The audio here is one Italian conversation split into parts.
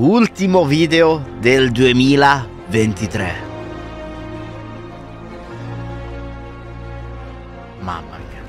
Ultimo video del 2023. Mamma mia.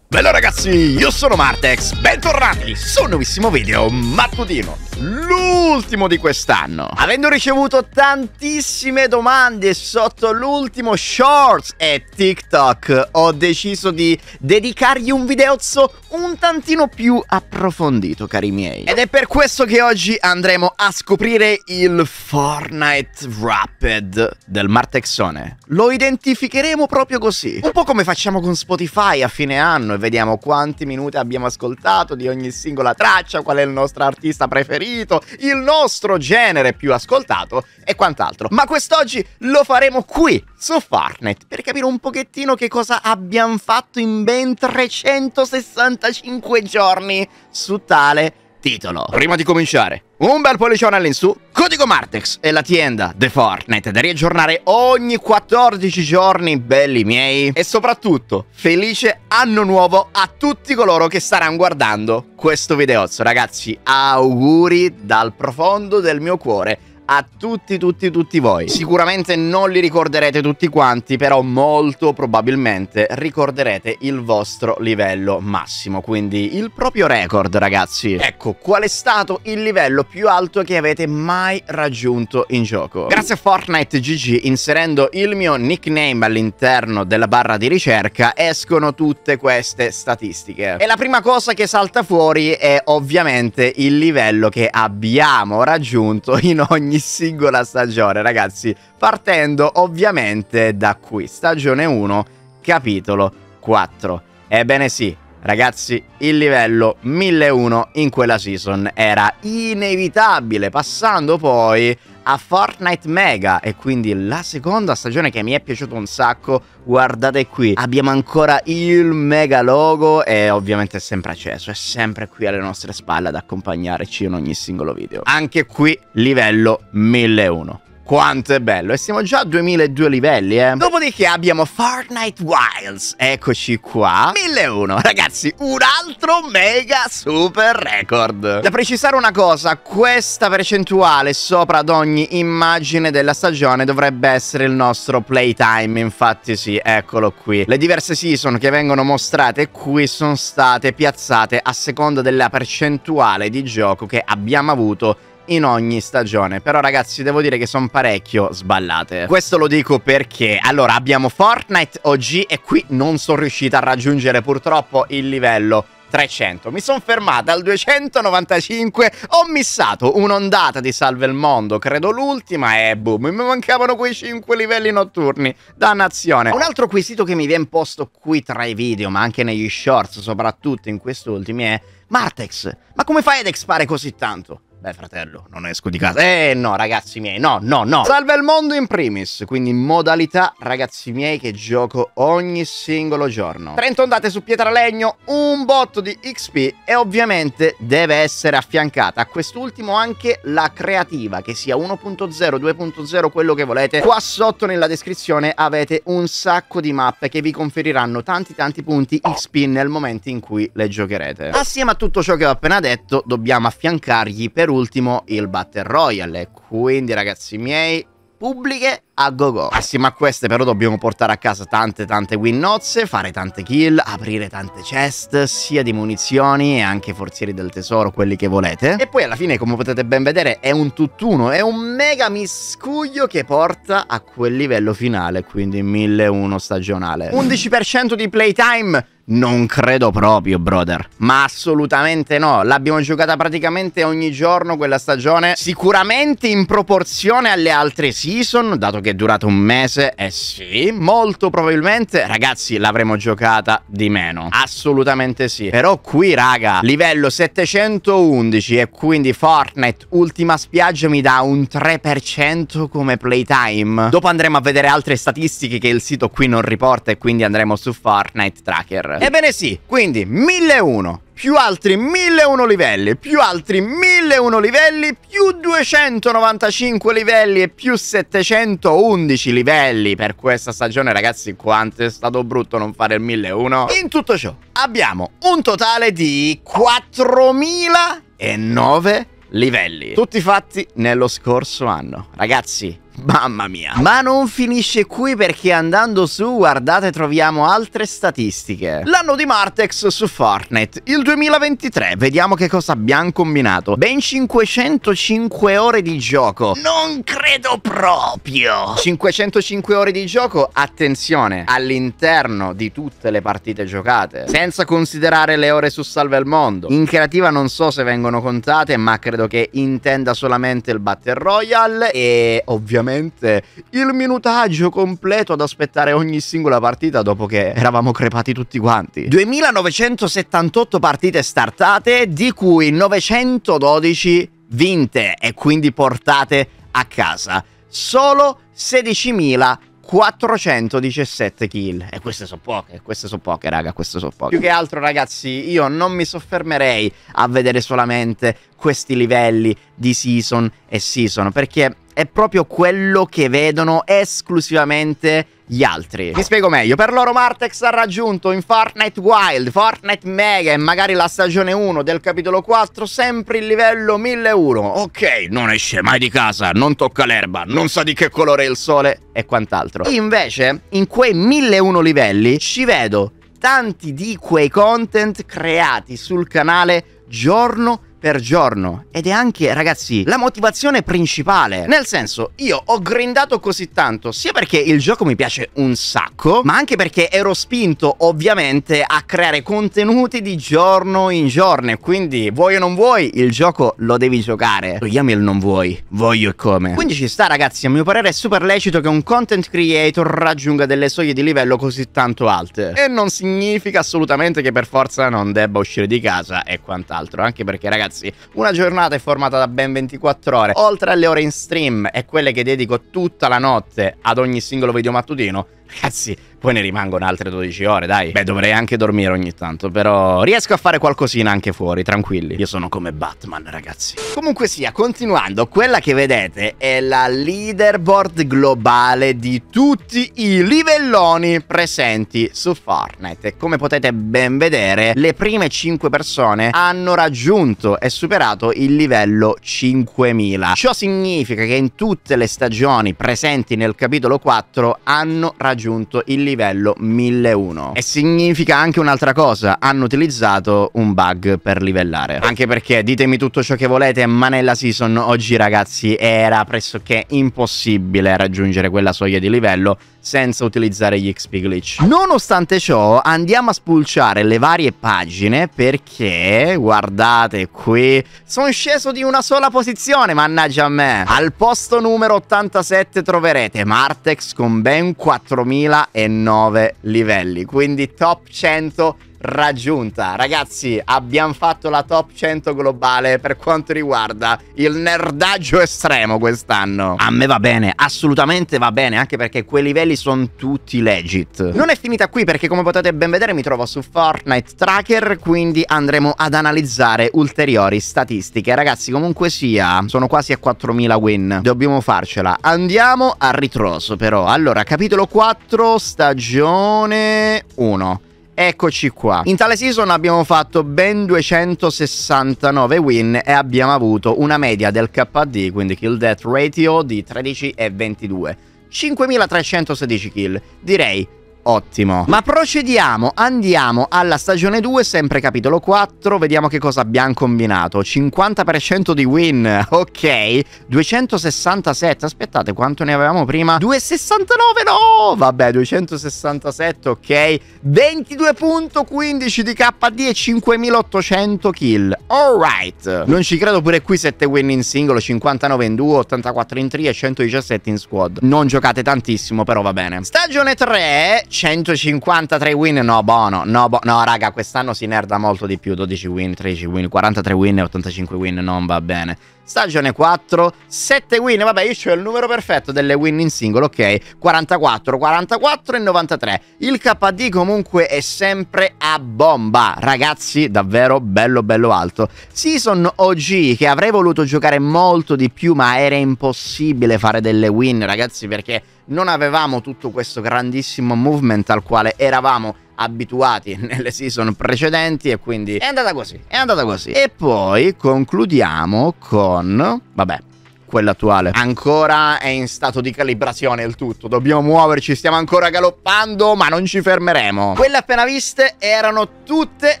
Bello ragazzi, io sono Martex, bentornati su un nuovissimo video mattutino l'ultimo di quest'anno. Avendo ricevuto tantissime domande sotto l'ultimo shorts e TikTok, ho deciso di dedicargli un videozzo un tantino più approfondito, cari miei. Ed è per questo che oggi andremo a scoprire il Fortnite Rapid del Martexone. Lo identificheremo proprio così. Un po' come facciamo con Spotify a fine anno e vediamo quanti minuti abbiamo ascoltato di ogni singola traccia, qual è il nostro artista preferito preferito, il nostro genere più ascoltato e quant'altro. Ma quest'oggi lo faremo qui, su Farnet, per capire un pochettino che cosa abbiamo fatto in ben 365 giorni su tale titolo. Prima di cominciare, un bel pollicione all'insù, Codico Martex e la tienda The Fortnite da riaggiornare ogni 14 giorni, belli miei. E soprattutto, felice anno nuovo a tutti coloro che staranno guardando questo video. Ragazzi, auguri dal profondo del mio cuore a tutti, tutti, tutti voi. Sicuramente non li ricorderete tutti quanti, però molto probabilmente ricorderete il vostro livello massimo, quindi il proprio record, ragazzi. Ecco, qual è stato il livello più alto che avete mai raggiunto in gioco? Grazie a Fortnite GG, inserendo il mio nickname all'interno della barra di ricerca, escono tutte queste statistiche. E la prima cosa che salta fuori è ovviamente il livello che abbiamo raggiunto in ogni ogni singola stagione, ragazzi, partendo ovviamente da qui, stagione 1, capitolo 4. Ebbene sì, Ragazzi, il livello 1001 in quella season era inevitabile, passando poi a Fortnite Mega e quindi la seconda stagione che mi è piaciuta un sacco, guardate qui, abbiamo ancora il mega logo e ovviamente è sempre acceso, è sempre qui alle nostre spalle ad accompagnarci in ogni singolo video. Anche qui livello 1001. Quanto è bello, e siamo già a 2002 livelli, eh. Dopodiché abbiamo Fortnite Wilds, eccoci qua. 1001, ragazzi, un altro mega super record. Da precisare una cosa, questa percentuale sopra ad ogni immagine della stagione dovrebbe essere il nostro playtime, infatti sì, eccolo qui. Le diverse season che vengono mostrate qui sono state piazzate a seconda della percentuale di gioco che abbiamo avuto in ogni stagione. Però ragazzi devo dire che sono parecchio sballate. Questo lo dico perché allora abbiamo Fortnite OG e qui non sono riuscita a raggiungere purtroppo il livello 300. Mi sono fermata al 295, ho missato un'ondata di Salve il Mondo, credo l'ultima, e boom, mi mancavano quei 5 livelli notturni. Dannazione. Un altro quesito che mi viene posto qui tra i video, ma anche negli shorts, soprattutto in questi ultimi, è Martex, ma come fai ad expare così tanto? Beh, fratello, non esco di casa. Eh, no, ragazzi miei, no, no, no. Salve il mondo in primis, quindi modalità, ragazzi miei, che gioco ogni singolo giorno. 30 ondate su pietralegno, un botto di XP e ovviamente deve essere affiancata a quest'ultimo anche la creativa, che sia 1.0, 2.0, quello che volete. Qua sotto nella descrizione avete un sacco di mappe che vi conferiranno tanti tanti punti XP nel momento in cui le giocherete. Assieme a tutto ciò che ho appena detto, dobbiamo affiancargli per per ultimo il Battle Royale. Quindi ragazzi miei, pubbliche a go go. Assieme a queste però dobbiamo portare a casa tante tante win nozze, fare tante kill, aprire tante chest, sia di munizioni e anche forzieri del tesoro, quelli che volete. E poi alla fine, come potete ben vedere, è un tutt'uno, è un mega miscuglio che porta a quel livello finale, quindi 1001 stagionale. 11% di playtime! Non credo proprio, brother. Ma assolutamente no. L'abbiamo giocata praticamente ogni giorno quella stagione. Sicuramente in proporzione alle altre season, dato che è durata un mese. Eh sì, molto probabilmente, ragazzi, l'avremo giocata di meno. Assolutamente sì. Però qui, raga, livello 711 e quindi Fortnite ultima spiaggia mi dà un 3% come playtime. Dopo andremo a vedere altre statistiche che il sito qui non riporta e quindi andremo su Fortnite Tracker fare. Eh. Ebbene sì, quindi 1001 più altri 1001 livelli, più altri 1001 livelli, più 295 livelli e più 711 livelli per questa stagione, ragazzi, quanto è stato brutto non fare il 1001. In tutto ciò abbiamo un totale di 4009 livelli, tutti fatti nello scorso anno. Ragazzi, Mamma mia. Ma non finisce qui perché andando su, guardate, troviamo altre statistiche. L'anno di Martex su Fortnite, il 2023. Vediamo che cosa abbiamo combinato. Ben 505 ore di gioco. Non credo proprio. 505 ore di gioco, attenzione, all'interno di tutte le partite giocate. Senza considerare le ore su Salve il Mondo. In creativa non so se vengono contate, ma credo che intenda solamente il Battle Royale e ovviamente praticamente il minutaggio completo ad aspettare ogni singola partita dopo che eravamo crepati tutti quanti. 2978 partite startate, di cui 912 vinte e quindi portate a casa. Solo 16.000 417 kill. E queste sono poche, queste sono poche, raga, queste sono poche. Più che altro, ragazzi, io non mi soffermerei a vedere solamente questi livelli di season e season, perché è proprio quello che vedono esclusivamente gli altri. Vi spiego meglio, per loro Martex ha raggiunto in Fortnite Wild, Fortnite Mega e magari la stagione 1 del capitolo 4 sempre il livello 1001. Ok, non esce mai di casa, non tocca l'erba, non sa di che colore è il sole e quant'altro. Invece, in quei 1001 livelli ci vedo tanti di quei content creati sul canale giorno per giorno. Ed è anche, ragazzi, la motivazione principale. Nel senso, io ho grindato così tanto, sia perché il gioco mi piace un sacco, ma anche perché ero spinto, ovviamente, a creare contenuti di giorno in giorno. Quindi, vuoi o non vuoi, il gioco lo devi giocare. Togliami il non vuoi, voglio e come. Quindi ci sta, ragazzi, a mio parere è super lecito che un content creator raggiunga delle soglie di livello così tanto alte. E non significa assolutamente che per forza non debba uscire di casa e quant'altro. Anche perché, ragazzi, ragazzi. Una giornata è formata da ben 24 ore, oltre alle ore in stream e quelle che dedico tutta la notte ad ogni singolo video mattutino, Ragazzi, eh poi ne rimangono altre 12 ore, dai. Beh, dovrei anche dormire ogni tanto, però riesco a fare qualcosina anche fuori, tranquilli. Io sono come Batman, ragazzi. Comunque sia, continuando, quella che vedete è la leaderboard globale di tutti i livelloni presenti su Fortnite. E come potete ben vedere, le prime 5 persone hanno raggiunto e superato il livello 5000. Ciò significa che in tutte le stagioni presenti nel capitolo 4 hanno raggiunto raggiunto il livello 1001. E significa anche un'altra cosa, hanno utilizzato un bug per livellare. Anche perché ditemi tutto ciò che volete, ma nella season oggi ragazzi era pressoché impossibile raggiungere quella soglia di livello senza utilizzare gli XP glitch. Nonostante ciò andiamo a spulciare le varie pagine perché guardate qui sono sceso di una sola posizione mannaggia a me. Al posto numero 87 troverete Martex con ben 4009 livelli quindi top 100 raggiunta. Ragazzi, abbiamo fatto la top 100 globale per quanto riguarda il nerdaggio estremo quest'anno. A me va bene, assolutamente va bene, anche perché quei livelli sono tutti legit. Non è finita qui perché come potete ben vedere mi trovo su Fortnite Tracker, quindi andremo ad analizzare ulteriori statistiche. Ragazzi, comunque sia, sono quasi a 4000 win. Dobbiamo farcela. Andiamo a ritroso però. Allora, capitolo 4, stagione 1. Eccoci qua. In tale season abbiamo fatto ben 269 win e abbiamo avuto una media del KD, quindi kill death ratio, di 13 e 22. 5316 kill. Direi ottimo. Ma procediamo, andiamo alla stagione 2, sempre capitolo 4, vediamo che cosa abbiamo combinato. 50% di win, ok, 267, aspettate quanto ne avevamo prima? 269, no, vabbè, 267, ok, 22.15 di KD e 5800 kill, alright. Non ci credo pure qui 7 win in singolo, 59 in 2, 84 in 3 e 117 in squad. Non giocate tantissimo, però va bene. Stagione 3, 153 win, no, buono. No, bo no, raga, quest'anno si nerda molto di più. 12 win, 13 win, 43 win e 85 win, non va bene stagione 4, 7 win, vabbè io ho il numero perfetto delle win in singolo, ok, 44, 44 e 93, il KD comunque è sempre a bomba, ragazzi davvero bello bello alto, Season OG che avrei voluto giocare molto di più ma era impossibile fare delle win ragazzi perché non avevamo tutto questo grandissimo movement al quale eravamo abituati nelle season precedenti e quindi è andata così, è andata così. E poi concludiamo con, vabbè, quella attuale. Ancora è in stato di calibrazione il tutto, dobbiamo muoverci, stiamo ancora galoppando, ma non ci fermeremo. Quelle appena viste erano tutte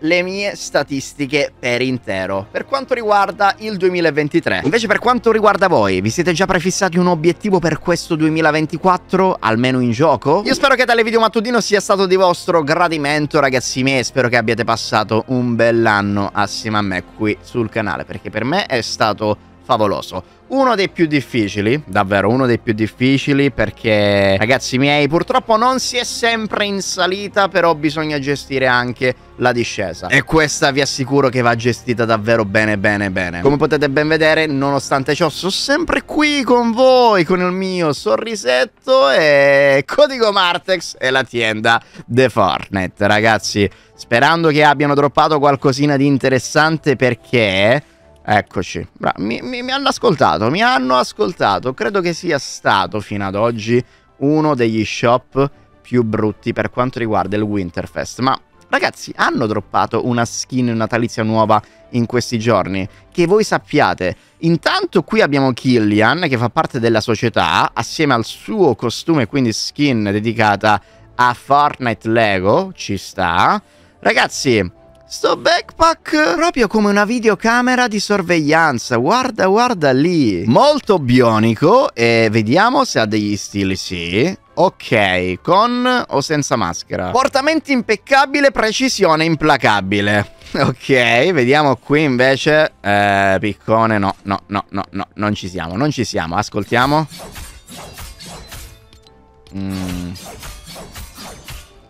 le mie statistiche per intero, per quanto riguarda il 2023. Invece per quanto riguarda voi, vi siete già prefissati un obiettivo per questo 2024, almeno in gioco? Io spero che tale video mattutino sia stato di vostro gradimento, ragazzi miei, spero che abbiate passato un bell'anno assieme a me qui sul canale, perché per me è stato favoloso. Uno dei più difficili, davvero uno dei più difficili perché ragazzi miei purtroppo non si è sempre in salita però bisogna gestire anche la discesa e questa vi assicuro che va gestita davvero bene bene bene. Come potete ben vedere nonostante ciò sono sempre qui con voi con il mio sorrisetto e Codigo Martex e l'azienda The Fortnite ragazzi sperando che abbiano droppato qualcosina di interessante perché Eccoci, mi, mi, mi hanno ascoltato, mi hanno ascoltato. Credo che sia stato fino ad oggi uno degli shop più brutti per quanto riguarda il Winterfest. Ma ragazzi, hanno droppato una skin natalizia nuova in questi giorni? Che voi sappiate. Intanto qui abbiamo Killian che fa parte della società assieme al suo costume, quindi skin dedicata a Fortnite Lego, ci sta. Ragazzi, Sto backpack proprio come una videocamera di sorveglianza. Guarda, guarda lì. Molto bionico e vediamo se ha degli stili, sì. Ok, con o senza maschera. Portamento impeccabile, precisione implacabile. Ok, vediamo qui invece. Eh, piccone, no, no, no, no, no, non ci siamo, non ci siamo. Ascoltiamo. Mm.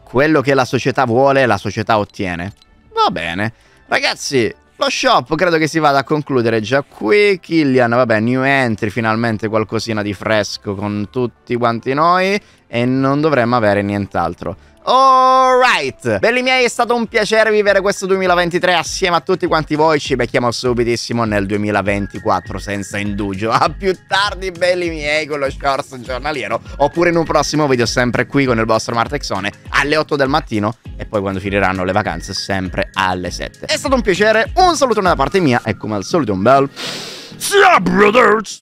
Quello che la società vuole, la società ottiene. Va bene. Ragazzi, lo shop credo che si vada a concludere già qui. Killian, vabbè, new entry, finalmente qualcosina di fresco con tutti quanti noi. E non dovremmo avere nient'altro. Alright, belli miei, è stato un piacere vivere questo 2023 assieme a tutti quanti voi. Ci becchiamo subitissimo nel 2024, senza indugio. A più tardi, belli miei, con lo shorts giornaliero. Oppure in un prossimo video, sempre qui con il vostro Martexone alle 8 del mattino. E poi quando finiranno le vacanze, sempre alle 7. È stato un piacere, un salutone da parte mia e come al solito un bel. Ciao, brothers!